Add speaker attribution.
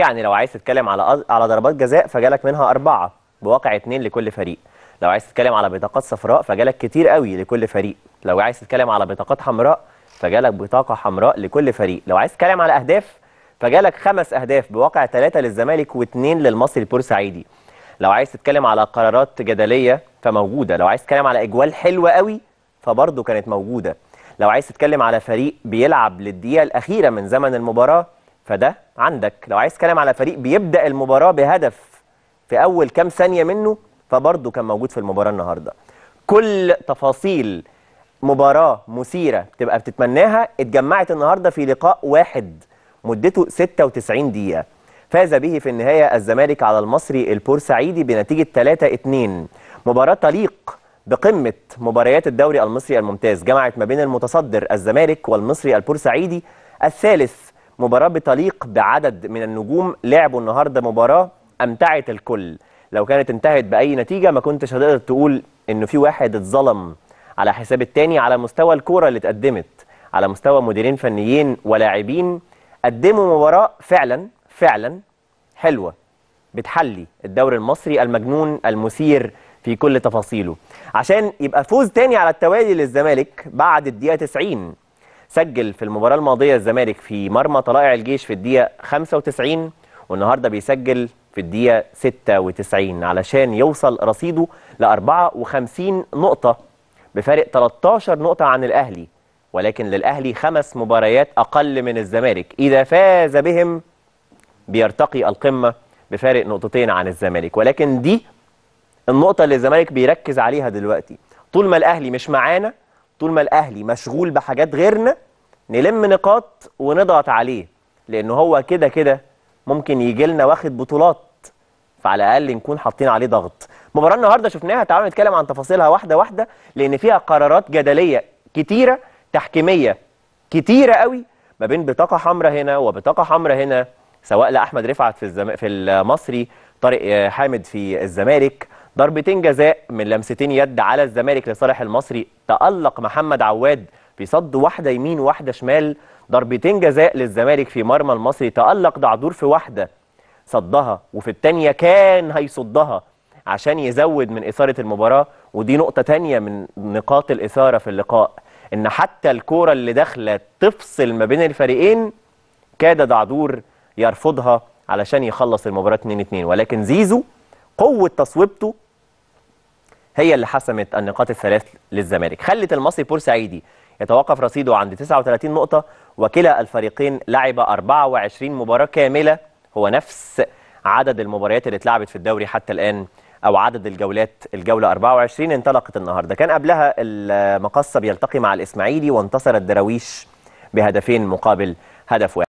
Speaker 1: يعني لو عايز تتكلم على على ضربات جزاء فجالك منها أربعة بواقع اثنين لكل فريق لو عايز تتكلم على بطاقات صفراء فجالك كتير قوي لكل فريق لو عايز تتكلم على بطاقات حمراء فجالك بطاقة حمراء لكل فريق لو عايز تتكلم على أهداف فجالك خمس أهداف بواقع ثلاثة للزمالك واثنين للمصري البورسعيدي لو عايز تتكلم على قرارات جدلية فموجودة لو عايز تتكلم على إجوال حلوة قوي فبرضه كانت موجودة لو عايز تتكلم على فريق بيلعب للدقيقة الأخيرة من زمن المباراة فده عندك لو عايز كلام على فريق بيبدا المباراه بهدف في اول كام ثانيه منه فبرضه كان موجود في المباراه النهارده كل تفاصيل مباراه مثيره تبقى بتتمناها اتجمعت النهارده في لقاء واحد مدته 96 دقيقه فاز به في النهايه الزمالك على المصري البورسعيدي بنتيجه 3-2 مباراه تليق بقمه مباريات الدوري المصري الممتاز جمعت ما بين المتصدر الزمالك والمصري البورسعيدي الثالث مباراة بتليق بعدد من النجوم لعبوا النهاردة مباراة أمتعت الكل لو كانت انتهت بأي نتيجة ما كنتش هتقدر تقول إنه في واحد اتظلم على حساب التاني على مستوى الكورة اللي اتقدمت على مستوى مديرين فنيين ولاعبين قدموا مباراة فعلا فعلا حلوة بتحلي الدوري المصري المجنون المثير في كل تفاصيله عشان يبقى فوز تاني على التوالي للزمالك بعد الدقيقة 90 سجل في المباراه الماضيه الزمالك في مرمى طلائع الجيش في الدقيقه 95 والنهارده بيسجل في الدقيقه 96 علشان يوصل رصيده ل 54 نقطه بفارق 13 نقطه عن الاهلي ولكن للاهلي خمس مباريات اقل من الزمالك اذا فاز بهم بيرتقي القمه بفارق نقطتين عن الزمالك ولكن دي النقطه اللي الزمالك بيركز عليها دلوقتي طول ما الاهلي مش معانا طول ما الاهلي مشغول بحاجات غيرنا نلم نقاط ونضغط عليه لان هو كده كده ممكن يجي لنا واخد بطولات فعلى الاقل نكون حاطين عليه ضغط مباراه النهارده شفناها تعالوا نتكلم عن تفاصيلها واحده واحده لان فيها قرارات جدليه كتيره تحكيميه كتيره قوي ما بين بطاقه حمراء هنا وبطاقه حمراء هنا سواء لاحمد رفعت في الزم... في المصري طارق آه، حامد في الزمالك ضربتين جزاء من لمستين يد على الزمالك لصالح المصري تألق محمد عواد في صد واحدة يمين واحدة شمال ضربتين جزاء للزمالك في مرمى المصري تألق دعدور في واحدة صدها وفي الثانية كان هيصدها عشان يزود من إثارة المباراة ودي نقطة تانية من نقاط الإثارة في اللقاء إن حتى الكورة اللي داخلة تفصل ما بين الفريقين كاد دعدور يرفضها علشان يخلص المباراة 2-2 ولكن زيزو قوة تصويبته هي اللي حسمت النقاط الثلاث للزمالك خلت المصري بورسعيدي يتوقف رصيده عند 39 نقطة وكلا الفريقين لعب 24 مباراة كاملة هو نفس عدد المباريات اللي اتلعبت في الدوري حتى الآن أو عدد الجولات الجولة 24 انطلقت النهاردة كان قبلها المقصة بيلتقي مع الإسماعيلي وانتصر الدراويش بهدفين مقابل هدف واحد